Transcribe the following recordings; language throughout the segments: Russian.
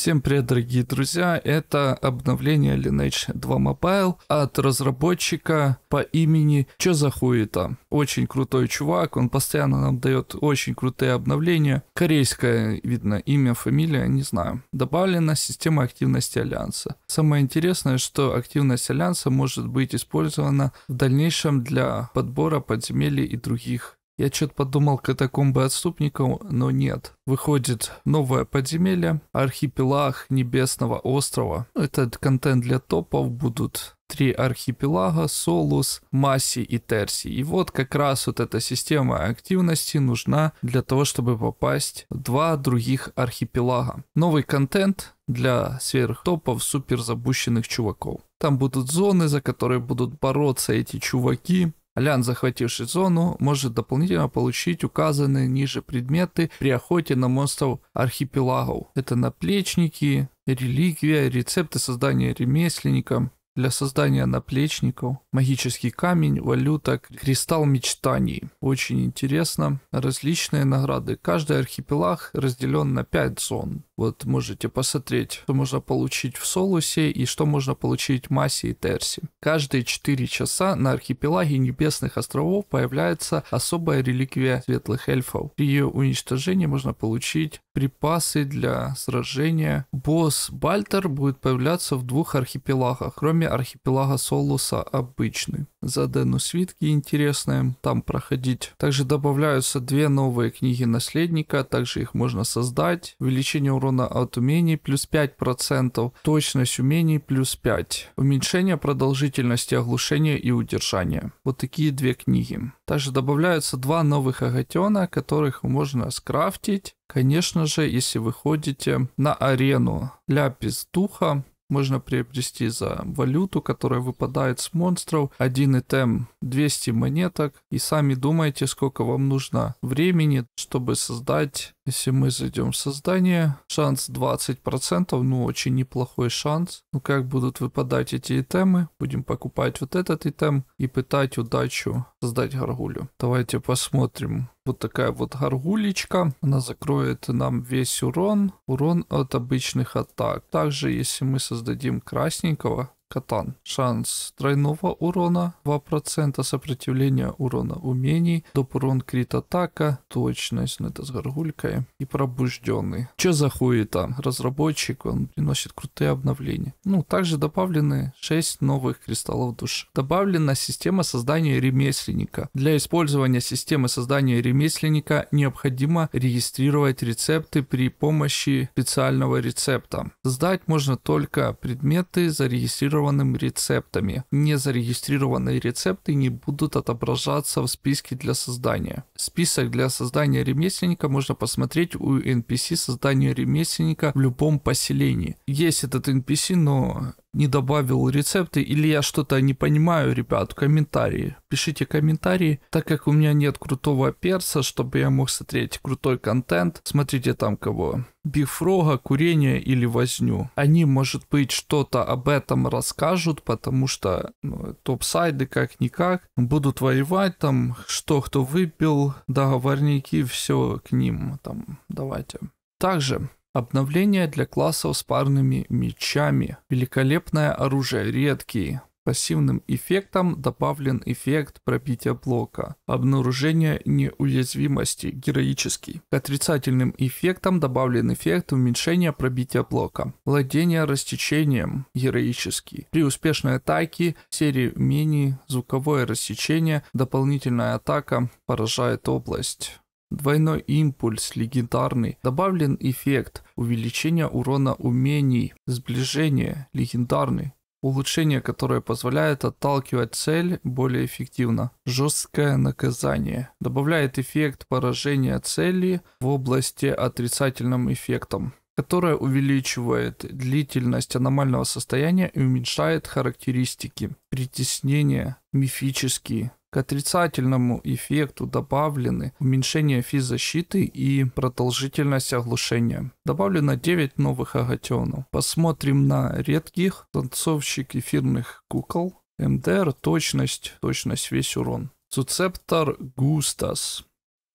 Всем привет, дорогие друзья! Это обновление Lineage 2 Mobile от разработчика по имени Чё за хуета. Очень крутой чувак, он постоянно нам дает очень крутые обновления. Корейское, видно, имя, фамилия, не знаю. Добавлена система активности Альянса. Самое интересное, что активность Альянса может быть использована в дальнейшем для подбора подземелий и других я что-то подумал катакомбы отступников, но нет. Выходит новое подземелье, архипелаг Небесного острова. Этот контент для топов будут три архипелага, Солус, Масси и Терси. И вот как раз вот эта система активности нужна для того, чтобы попасть в два других архипелага. Новый контент для сверхтопов супер запущенных чуваков. Там будут зоны, за которые будут бороться эти чуваки. Лян, захвативший зону, может дополнительно получить указанные ниже предметы при охоте на монстров архипелагов. Это наплечники, реликвия, рецепты создания ремесленникам для создания наплечников, магический камень, валюта, кристалл мечтаний. Очень интересно. Различные награды. Каждый архипелаг разделен на 5 зон. Вот можете посмотреть, что можно получить в Солусе и что можно получить в Массе и Терсе. Каждые 4 часа на архипелаге Небесных островов появляется особая реликвия светлых эльфов. При ее уничтожении можно получить припасы для сражения. Босс Бальтер будет появляться в двух архипелагах, кроме архипелага Солуса обычный. За Дену свитки интересные, там проходить. Также добавляются две новые книги наследника, также их можно создать. Увеличение урона урона от умений плюс 5%, точность умений плюс 5, уменьшение продолжительности оглушения и удержания. Вот такие две книги. Также добавляются два новых агатена, которых можно скрафтить. Конечно же, если вы ходите на арену Ляпис Духа, можно приобрести за валюту, которая выпадает с монстров. Один итем 200 монеток. И сами думайте, сколько вам нужно времени, чтобы создать. Если мы зайдем в создание, шанс 20%, ну очень неплохой шанс. Ну как будут выпадать эти итемы? Будем покупать вот этот итем и пытать удачу создать горгулю. Давайте посмотрим, вот такая вот горгулечка. Она закроет нам весь урон. Урон от обычных атак. Также, если мы создадим красненького, Катан. Шанс тройного урона 2%, сопротивления урона умений, доп. урон крит атака, точность, ну это с горгулькой, и пробужденный. Че за там, Разработчик, он приносит крутые обновления. Ну, также добавлены 6 новых кристаллов души. Добавлена система создания ремесленника. Для использования системы создания ремесленника необходимо регистрировать рецепты при помощи специального рецепта. Создать можно только предметы, зарегистрированные зарегистрированным рецептами. Незарегистрированные рецепты не будут отображаться в списке для создания. Список для создания ремесленника можно посмотреть у NPC создания ремесленника в любом поселении. Есть этот NPC, но не добавил рецепты или я что-то не понимаю, ребят, комментарии. Пишите комментарии, так как у меня нет крутого перца, чтобы я мог смотреть крутой контент. Смотрите там кого. Бифрога, курение или возню. Они, может быть, что-то об этом расскажут, потому что ну, топ-сайды как-никак будут воевать там, что кто выпил, договорники, все к ним там давайте. Также Обновление для классов с парными мечами. Великолепное оружие редкие. Пассивным эффектом добавлен эффект пробития блока. Обнаружение неуязвимости героический. К отрицательным эффектам добавлен эффект уменьшения пробития блока. Владение растечением героический. При успешной атаке серии умений звуковое растечение, дополнительная атака поражает область двойной импульс легендарный, добавлен эффект увеличения урона умений, сближение легендарный, улучшение, которое позволяет отталкивать цель более эффективно. Жесткое наказание добавляет эффект поражения цели в области отрицательным эффектом которое увеличивает длительность аномального состояния и уменьшает характеристики. Притеснение, мифический. К отрицательному эффекту добавлены уменьшение физзащиты и продолжительность оглушения. Добавлено 9 новых агатенов. Посмотрим на редких танцовщик эфирных кукол. МДР, точность, точность, весь урон. Цуцептор Густас.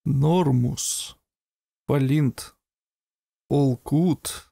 Нормус. Валинт. Олкут.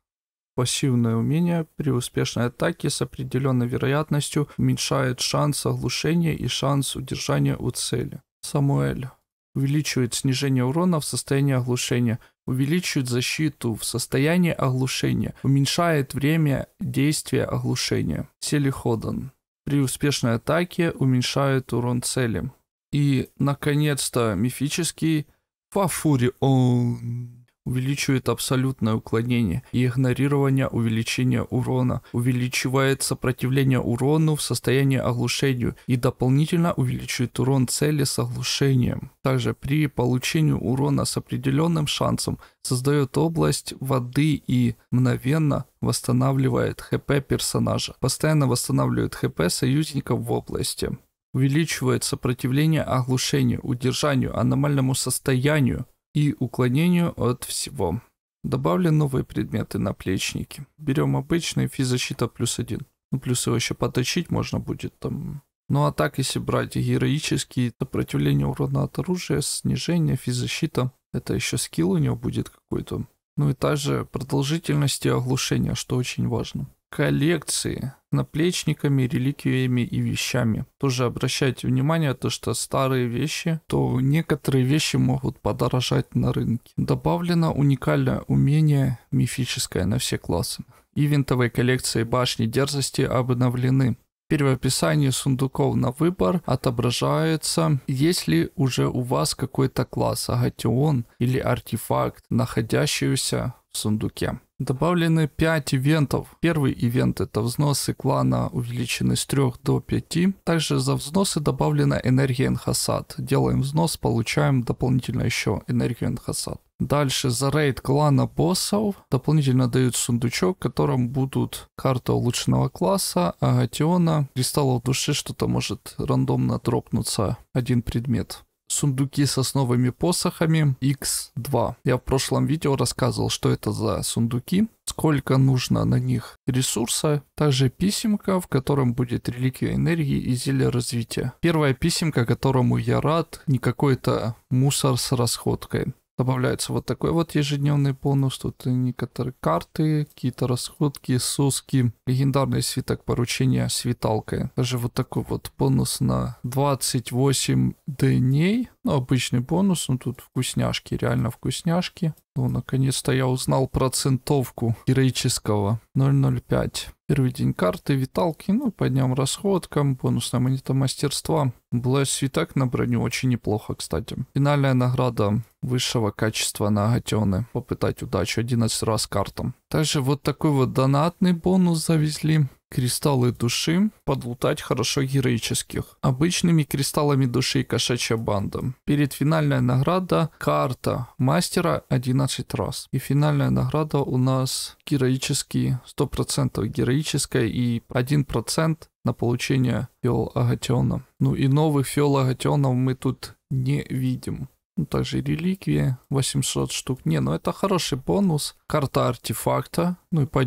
Пассивное умение при успешной атаке с определенной вероятностью уменьшает шанс оглушения и шанс удержания у цели. Самуэль. Увеличивает снижение урона в состоянии оглушения. Увеличивает защиту в состоянии оглушения. Уменьшает время действия оглушения. Селиходон. При успешной атаке уменьшает урон цели. И, наконец-то, мифический Фафурион увеличивает абсолютное уклонение и игнорирование увеличения урона, увеличивает сопротивление урону в состоянии оглушению и дополнительно увеличивает урон цели с оглушением. Также при получении урона с определенным шансом создает область воды и мгновенно восстанавливает ХП персонажа. Постоянно восстанавливает ХП союзников в области увеличивает сопротивление оглушению, удержанию, аномальному состоянию, и уклонению от всего. Добавлен новые предметы на плечники Берем обычный физзащита плюс один. Ну, плюс его еще поточить можно будет там. Ну а так, если брать героические, сопротивление урона от оружия, снижение физзащита, это еще скилл у него будет какой-то. Ну и также продолжительность оглушения что очень важно. Коллекции наплечниками, реликвиями и вещами. Тоже обращайте внимание, то что старые вещи, то некоторые вещи могут подорожать на рынке. Добавлено уникальное умение мифическое на все классы. Ивентовые коллекции башни дерзости обновлены. Теперь в описании сундуков на выбор отображается, есть ли уже у вас какой-то класс, агатион или артефакт, находящийся в сундуке. Добавлены 5 ивентов. Первый ивент это взносы клана увеличены с 3 до 5. Также за взносы добавлена энергия Нхасад. Делаем взнос, получаем дополнительно еще энергию Нхасад. Дальше за рейд клана боссов дополнительно дают сундучок, в котором будут карты улучшенного класса, агатиона, кристаллов души, что-то может рандомно дропнуться один предмет сундуки с основными посохами X2. Я в прошлом видео рассказывал, что это за сундуки, сколько нужно на них ресурса, также писемка, в котором будет реликвия энергии и зелье развития. Первая писемка, которому я рад, не какой-то мусор с расходкой добавляется вот такой вот ежедневный бонус. Тут и некоторые карты, какие-то расходки, суски. Легендарный свиток поручения свиталкой. Даже вот такой вот бонус на 28 дней. Ну, обычный бонус, ну тут вкусняшки, реально вкусняшки. Ну, наконец-то я узнал процентовку героического 005. Первый день карты, виталки, ну, по дням расходкам, бонусная монета мастерства. Блэс и так на броню очень неплохо, кстати. Финальная награда высшего качества на агатены. Попытать удачу 11 раз картам. Также вот такой вот донатный бонус завезли. Кристаллы души подлутать хорошо героических. Обычными кристаллами души кошачья банда. Перед финальная награда карта мастера 11 раз. И финальная награда у нас героический, 100% героическая и 1% на получение фиол агатиона. Ну и новых фиол агатионов мы тут не видим. Ну, также реликвии 800 штук. Не, ну это хороший бонус. Карта артефакта. Ну и по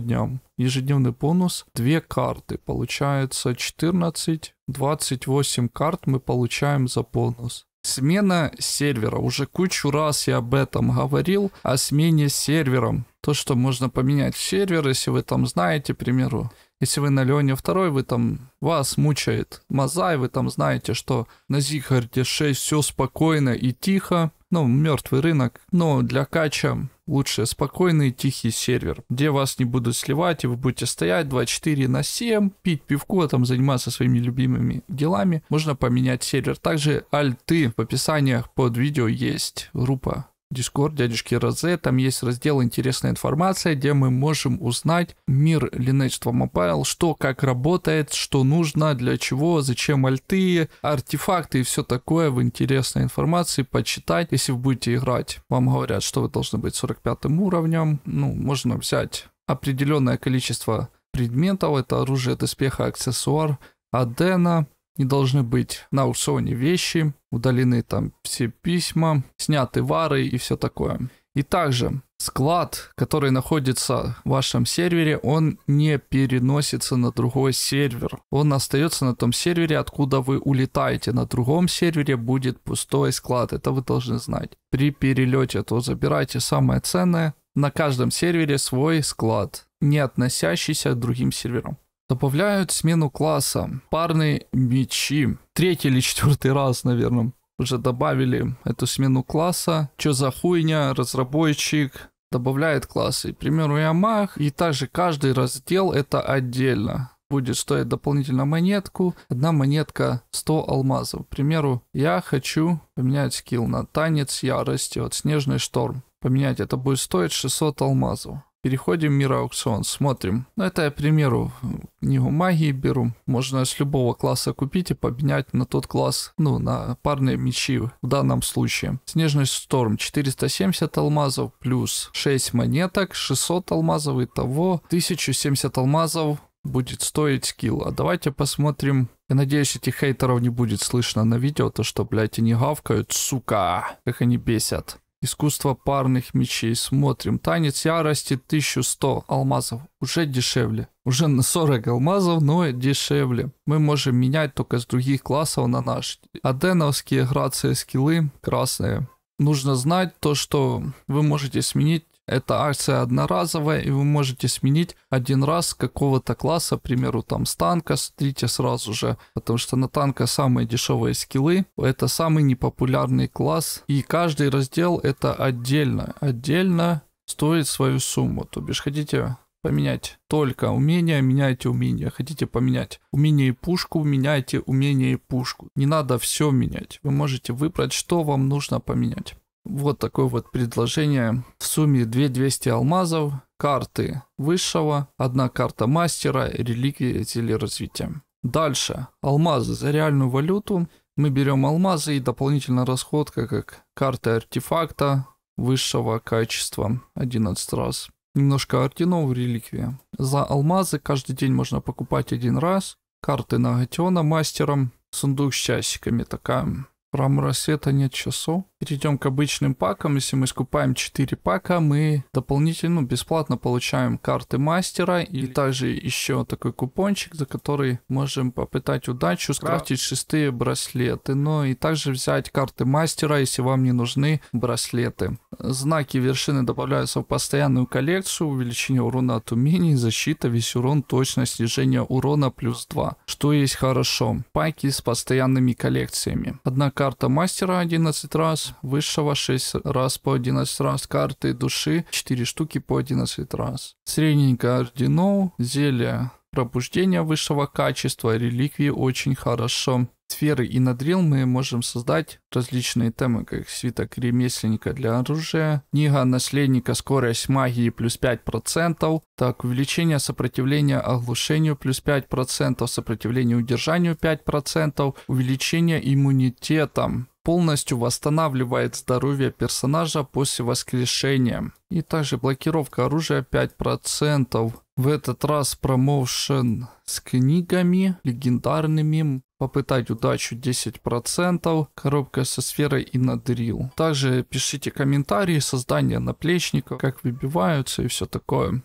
ежедневный бонус 2 карты. Получается 14, 28 карт мы получаем за бонус. Смена сервера. Уже кучу раз я об этом говорил, о смене сервером. То, что можно поменять сервер, если вы там знаете, к примеру, если вы на Леоне 2, вы там, вас мучает Мазай, вы там знаете, что на Зихарде 6 все спокойно и тихо, ну, мертвый рынок, но для кача лучше спокойный тихий сервер, где вас не будут сливать, и вы будете стоять 24 на 7, пить пивку, а там заниматься своими любимыми делами. Можно поменять сервер. Также альты в описаниях под видео есть группа Discord дядюшки Розе. Там есть раздел «Интересная информация», где мы можем узнать мир Lineage 2 Mobile, что как работает, что нужно, для чего, зачем альты, артефакты и все такое в интересной информации почитать. Если вы будете играть, вам говорят, что вы должны быть 45 уровнем. Ну, можно взять определенное количество предметов. Это оружие, доспеха, аксессуар, адена, не должны быть на у вещи, удалены там все письма, сняты вары и все такое. И также склад, который находится в вашем сервере, он не переносится на другой сервер. Он остается на том сервере, откуда вы улетаете. На другом сервере будет пустой склад. Это вы должны знать. При перелете то забирайте самое ценное. На каждом сервере свой склад, не относящийся к другим серверам. Добавляют смену класса. Парные мечи. Третий или четвертый раз, наверное, уже добавили эту смену класса. Что за хуйня, разработчик добавляет классы. К примеру, Ямах И также каждый раздел это отдельно. Будет стоить дополнительно монетку. Одна монетка 100 алмазов. К примеру, я хочу поменять скилл на танец ярости от снежный шторм. Поменять это будет стоить 600 алмазов переходим в мир аукцион, смотрим. Ну, это я, к примеру, книгу магии беру. Можно с любого класса купить и поменять на тот класс, ну, на парные мечи в данном случае. Снежный шторм 470 алмазов плюс 6 монеток, 600 алмазов, итого 1070 алмазов будет стоить скилл. А давайте посмотрим. Я надеюсь, этих хейтеров не будет слышно на видео, то что, блядь, они гавкают, сука, как они бесят. Искусство парных мечей. Смотрим. Танец ярости 1100 алмазов. Уже дешевле. Уже на 40 алмазов, но дешевле. Мы можем менять только с других классов на наши. Аденовские грации скиллы красные. Нужно знать то, что вы можете сменить эта акция одноразовая, и вы можете сменить один раз какого-то класса, к примеру, там с танка стрите сразу же, потому что на танка самые дешевые скиллы, это самый непопулярный класс, и каждый раздел это отдельно, отдельно стоит свою сумму, то бишь хотите поменять только умения, меняйте умения. Хотите поменять умение и пушку, меняйте умение и пушку. Не надо все менять. Вы можете выбрать, что вам нужно поменять. Вот такое вот предложение. В сумме 2200 алмазов, карты высшего, одна карта мастера, реликвии развития Дальше. Алмазы за реальную валюту. Мы берем алмазы и дополнительная расходка, как карты артефакта высшего качества 11 раз. Немножко орденов реликвия. За алмазы каждый день можно покупать один раз. Карты на нагатена мастером. Сундук с часиками такая. Пром рассвета нет часов. Перейдем к обычным пакам. Если мы скупаем 4 пака, мы дополнительно ну, бесплатно получаем карты мастера и также еще такой купончик, за который можем попытать удачу, скрафтить шестые браслеты. Ну и также взять карты мастера, если вам не нужны браслеты. Знаки вершины добавляются в постоянную коллекцию. Увеличение урона от умений, защита, весь урон, точность, снижение урона плюс 2. Что есть хорошо. Паки с постоянными коллекциями. Однако Карта мастера 11 раз, высшего 6 раз по 11 раз, карты души 4 штуки по 11 раз. Средненько орденов, зелья пробуждения высшего качества, реликвии очень хорошо сферы и надрил мы можем создать различные темы, как свиток ремесленника для оружия, книга наследника скорость магии плюс 5%, так увеличение сопротивления оглушению плюс 5%, сопротивление удержанию 5%, увеличение иммунитетом полностью восстанавливает здоровье персонажа после воскрешения. И также блокировка оружия 5%. В этот раз промоушен с книгами легендарными попытать удачу 10%, коробка со сферой и надрил. Также пишите комментарии, создание наплечников, как выбиваются и все такое.